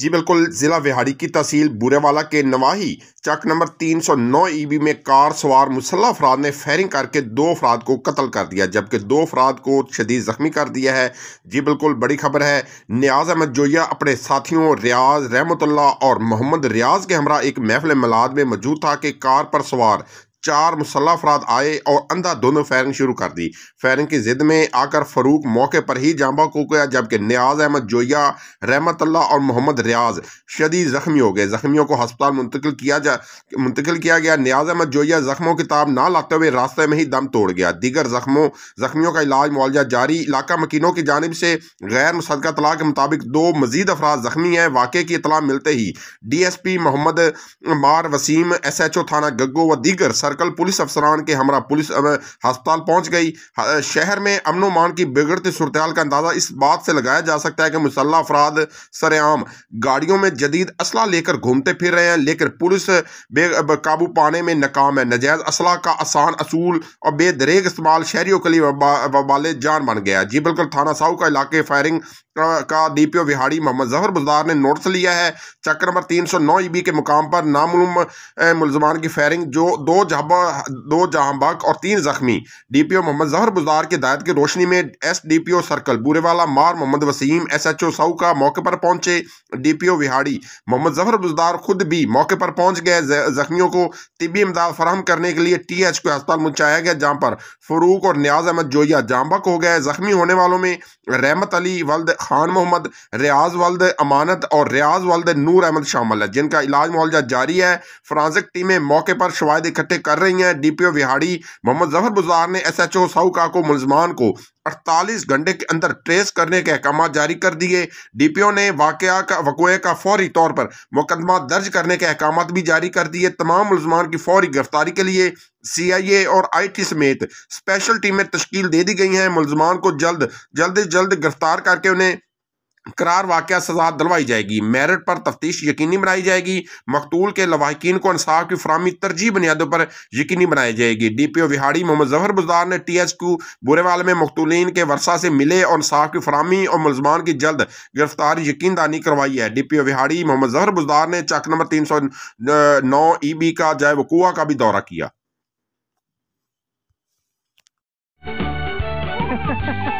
जी बिल्कुल ज़िला विहाड़ी की तहसील बुरेवाला के नवाही चक नंबर 309 ईबी में कार सवार मुसल्ह अफराद ने फायरिंग करके दो अफराद को कत्ल कर दिया जबकि दो अफराद को शदीद ज़ख्मी कर दिया है जी बिल्कुल बड़ी खबर है न्याज अहमद जोया अपने साथियों रियाज रहमतुल्ला और मोहम्मद रियाज के हमरा एक महफिल मलाद में मौजूद था कि कार पर सवार चार मुसल्ह अफराद आए और अंधा दोनों फायरिंग शुरू कर दी फायरिंग की जिद में आकर फरूक मौके पर ही जाम्बा को गया जबकि न्याज अहमद जोया रहमत और मोहम्मद रियाज शदी जख्मी हो गए जख्मियों को हस्पताल मुंतकिल किया जा मुंतकिल किया गया न्याज अहमद जोया जख्मों की ताब ना लाते हुए रास्ते में ही दम तोड़ गया दीगर जख्मों जख्मियों का इलाज मुआवजा जारी इलाका मकीनों की जानब से गैर मुसदा तला के मुताबिक दो मजीद अफराज जख्मी हैं वाक़े की इतला मिलते ही डी एस पी मोहम्मद मार वसीम एस एच ओ थाना गगो व दीगर सर सर्कल पुलिस अफसरान के हमरा पुलिस हस्पताल पहुंच गई शहर में अमनो मान की बिगड़ती सूरत का अंदाज़ा इस बात से लगाया जा सकता है कि मुसल्ह अफराद सरेआम गाड़ियों में जदीद असला लेकर घूमते फिर रहे हैं लेकिन पुलिस काबू पाने में नाकाम है नजायज़ असला का आसान असूल और बेदरेग इस्तेमाल शहरीों के लिए वाले जान बन गया जी बिल्कुल थाना साहू का इलाके फायरिंग का D P O Vehari Mohammad Zafar बुजार ने नोट्स लिया है चक्र नंबर तीन सौ नौ ई बी के मुकाम पर नामूम मुलजमान की फायरिंग जो दो जहाज जाबा दो जहांबाग और तीन जख्मी डीपीओ मोहम्मद जहर बुजार की हदायत की रोशनी में एसडीपीओ सर्कल बुरेवाला मार मोहम्मद वसीम एसएचओ साऊ का मौके पर पहुंचे डीपीओ विहाड़ी मोहम्मद जहर बुजार खुद भी मौके पर पहुंच गए जख्मियों को तिबी इमदाद फराहम करने के लिए टी एच को अस्पताल पहुंचाया गया जहाँ पर फरूक और न्याज अहमद जोया जाम्बक हो गए जख्मी होने वालों में रहमत अली वल्द खान मोहम्मद रियाज वल्द अमानत और रियाज वल्द नूर अहमद शामिल है जिनका इलाज मुआवजा जारी है फ्रांसिक टीमें मौके पर शवायद इकट्ठे कर रही हैं डीपीओ विहाड़ी मोहम्मद जफर बुजार ने एसएचओ साउका को मुलजमान को 48 घंटे के अंदर ट्रेस करने के अहकाम जारी कर दिए डीपीओ ने वाकया का वकोए का फौरी तौर पर मुकदमा दर्ज करने के अहकाम भी जारी कर दिए तमाम मुलजमान की फौरी गिरफ्तारी के लिए सी आई ए और आई टी समेत स्पेशल टीमें तश्कील दे दी गई हैं मुलजमान को जल्द जल्द जल्द गिरफ्तार करके उन्हें करार वाक़ सजा दिलवाई जाएगी मेरिट पर तफ्तीश यकीनी बनाई जाएगी मकतूल के लवाकिन को इंसाफ की फरहमी तरजीह बुनियादों पर यकीनी बनाई जाएगी डी पी ओ बिहाड़ी मोहम्मद जफर बुजार ने टी एच क्यू बुरेवाल में मकतूलिन के वर्षा से मिले और इंसाफ की फरहमी और मुलजमान की जल्द गिरफ्तारी यकीन दानी करवाई है डी पी ओ बिहाड़ी मोहम्मद जफर बुजार ने चक नंबर तीन सौ नौ ई बी का जय वकुआ का भी दौरा किया